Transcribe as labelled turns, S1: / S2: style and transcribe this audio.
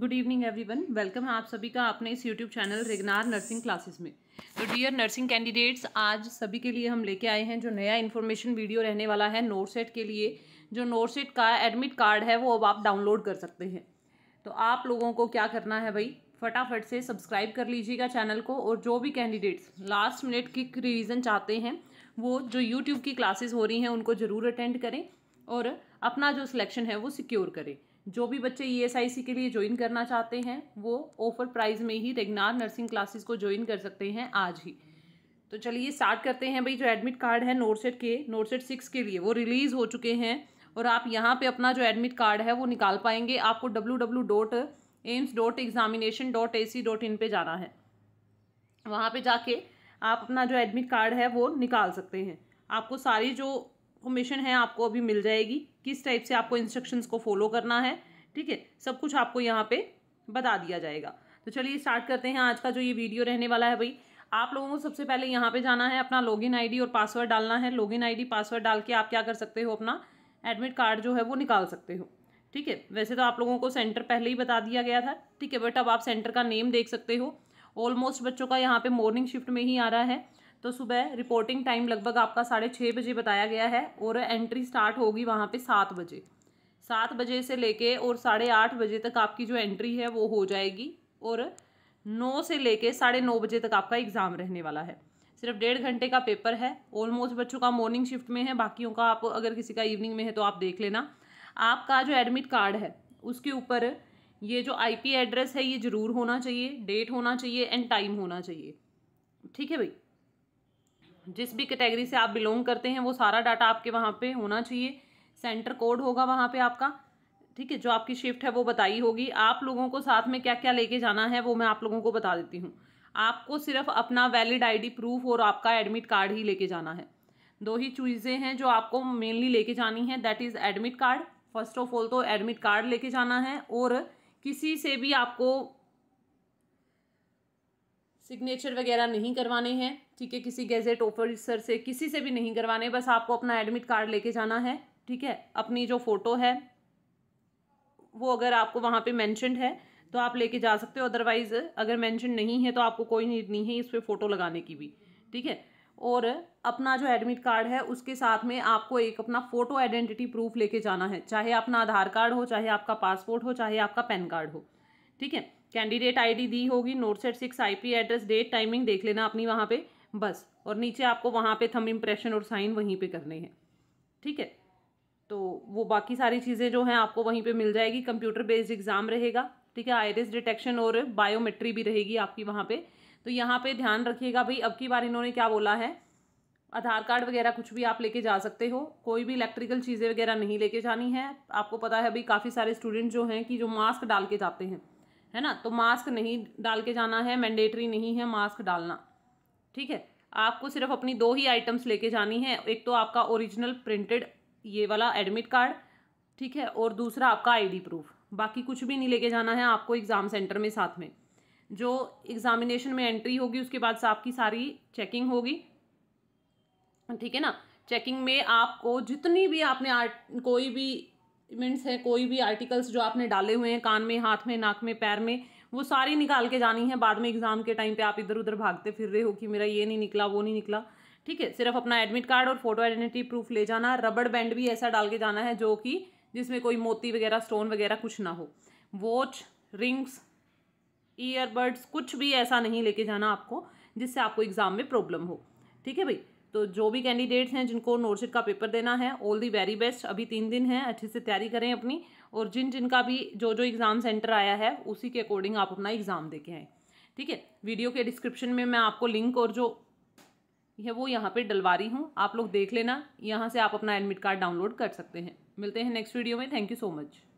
S1: good evening everyone welcome है आप सभी का अपने इस यूट्यूब चैनल रेगनार नर्सिंग क्लासेस में तो डियर नर्सिंग कैंडिडेट्स आज सभी के लिए हम लेके आए हैं जो नया इन्फॉर्मेशन वीडियो रहने वाला है सेट के लिए जो सेट का एडमिट कार्ड है वो अब आप डाउनलोड कर सकते हैं तो आप लोगों को क्या करना है भाई फटाफट से सब्सक्राइब कर लीजिएगा चैनल को और जो भी कैंडिडेट्स लास्ट मिनट की रिविज़न चाहते हैं वो जो यूट्यूब की क्लासेस हो रही हैं उनको ज़रूर अटेंड करें और अपना जो सिलेक्शन है वो सिक्योर करें जो भी बच्चे ई e के लिए ज्वाइन करना चाहते हैं वो ऑफर प्राइस में ही रेगनार नर्सिंग क्लासेस को ज्वाइन कर सकते हैं आज ही तो चलिए स्टार्ट करते हैं भाई जो एडमिट कार्ड है नोटसेट के नोटसेट सिक्स के लिए वो रिलीज़ हो चुके हैं और आप यहाँ पे अपना जो एडमिट कार्ड है वो निकाल पाएंगे आपको W W dot AIIMS dot examination dot A C dot in पर जाना है वहाँ पे जाके आप अपना जो एडमिट कार्ड है वो निकाल सकते हैं आपको सारी जो इन्फॉर्मेशन है आपको अभी मिल जाएगी किस टाइप से आपको इंस्ट्रक्शंस को फॉलो करना है ठीक है सब कुछ आपको यहाँ पे बता दिया जाएगा तो चलिए स्टार्ट करते हैं आज का जो ये वीडियो रहने वाला है भाई आप लोगों को सबसे पहले यहाँ पे जाना है अपना लॉगिन आईडी और पासवर्ड डालना है लॉगिन आईडी पासवर्ड डाल के आप क्या कर सकते हो अपना एडमिट कार्ड जो है वो निकाल सकते हो ठीक है वैसे तो आप लोगों को सेंटर पहले ही बता दिया गया था ठीक है बट अब आप सेंटर का नेम देख सकते हो ऑलमोस्ट बच्चों का यहाँ पे मॉर्निंग शिफ्ट में ही आ रहा है तो सुबह रिपोर्टिंग टाइम लगभग आपका साढ़े छः बजे बताया गया है और एंट्री स्टार्ट होगी वहाँ पे सात बजे सात बजे से लेके और साढ़े आठ बजे तक आपकी जो एंट्री है वो हो जाएगी और नौ से लेके साढ़े नौ बजे तक आपका एग्ज़ाम रहने वाला है सिर्फ डेढ़ घंटे का पेपर है ऑलमोस्ट बच्चों का मॉर्निंग शिफ्ट में है बाकियों का आप अगर किसी का इवनिंग में है तो आप देख लेना आपका जो एडमिट कार्ड है उसके ऊपर ये जो आई एड्रेस है ये ज़रूर होना चाहिए डेट होना चाहिए एंड टाइम होना चाहिए ठीक है भाई जिस भी कैटेगरी से आप बिलोंग करते हैं वो सारा डाटा आपके वहाँ पे होना चाहिए सेंटर कोड होगा वहाँ पे आपका ठीक है जो आपकी शिफ्ट है वो बताई होगी आप लोगों को साथ में क्या क्या लेके जाना है वो मैं आप लोगों को बता देती हूँ आपको सिर्फ अपना वैलिड आईडी प्रूफ और आपका एडमिट कार्ड ही लेके जाना है दो ही चीज़ें हैं जो आपको मेनली लेके जानी है that is admit card first of all तो एडमिट कार्ड लेके जाना है और किसी से भी आपको सिग्नेचर वगैरह नहीं करवाने हैं ठीक है किसी गैजेट ऑफिसर से किसी से भी नहीं करवाने बस आपको अपना एडमिट कार्ड लेके जाना है ठीक है अपनी जो फ़ोटो है वो अगर आपको वहाँ पे मैंशनड है तो आप लेके जा सकते हो अदरवाइज़ अगर मैंशन नहीं है तो आपको कोई नीड नहीं है इस पर फ़ोटो लगाने की भी ठीक है और अपना जो एडमिट कार्ड है उसके साथ में आपको एक अपना फ़ोटो आइडेंटिटी प्रूफ लेके जाना है चाहे अपना आधार कार्ड हो चाहे आपका पासपोर्ट हो चाहे आपका पैन कार्ड हो ठीक है कैंडिडेट आईडी दी होगी note set six IP address date timing देख लेना अपनी वहाँ पे बस और नीचे आपको वहाँ पे थम इम्प्रेशन और साइन वहीं पे करने हैं ठीक है तो वो बाकी सारी चीज़ें जो हैं आपको वहीं पे मिल जाएगी कंप्यूटर बेस्ड एग्ज़ाम रहेगा ठीक है आयरस डिटेक्शन और बायोमेट्री भी रहेगी आपकी वहाँ पर तो यहाँ पर ध्यान रखिएगा भाई अब की बार इन्होंने क्या बोला है आधार कार्ड वगैरह कुछ भी आप लेके जा सकते हो कोई भी इलेक्ट्रिकल चीज़ें वगैरह नहीं लेके जानी है आपको पता है अभी काफ़ी सारे स्टूडेंट जो हैं कि जो मास्क डाल के जाते हैं है ना तो मास्क नहीं डाल के जाना है मैंडेटरी नहीं है मास्क डालना ठीक है आपको सिर्फ अपनी दो ही आइटम्स लेके जानी है एक तो आपका ओरिजिनल प्रिंटेड ये वाला एडमिट कार्ड ठीक है और दूसरा आपका आईडी प्रूफ बाकी कुछ भी नहीं लेके जाना है आपको एग्ज़ाम सेंटर में साथ में जो एग्ज़ामिनेशन में एंट्री होगी उसके बाद से आपकी सारी चेकिंग होगी ठीक है ना चेकिंग में आपको जितनी भी आपने आर्ट कोई भी इमेंट्स हैं कोई भी आर्टिकल्स जो आपने डाले हुए हैं कान में हाथ में नाक में पैर में वो सारी निकाल के जानी है बाद में एग्ज़ाम के टाइम पे आप इधर उधर भागते फिर रहे हो कि मेरा ये नहीं निकला वो नहीं निकला ठीक है सिर्फ अपना एडमिट कार्ड और फोटो आइडेंटिटी प्रूफ ले जाना रबड़ बैंड भी ऐसा डाल के जाना है जो कि जिसमें कोई मोती वगैरह स्टोन वगैरह कुछ ना हो वॉच रिंग्स ईयरबड्स कुछ भी ऐसा नहीं लेके जाना आपको जिससे आपको एग्ज़ाम में प्रॉब्लम हो ठीक है भाई तो जो भी कैंडिडेट्स हैं जिनको नोटशीट का पेपर देना है ऑल दी वेरी बेस्ट अभी तीन दिन हैं अच्छे से तैयारी करें अपनी और जिन जिनका भी जो जो एग्ज़ाम सेंटर आया है उसी के अकॉर्डिंग आप अपना एग्ज़ाम दे के आएँ ठीक है वीडियो के डिस्क्रिप्शन में मैं आपको लिंक और जो है वो यहाँ पे डलवा रही हूँ आप लोग देख लेना यहाँ से आप अपना एडमिट कार्ड डाउनलोड कर सकते हैं मिलते हैं नेक्स्ट वीडियो में थैंक यू सो मच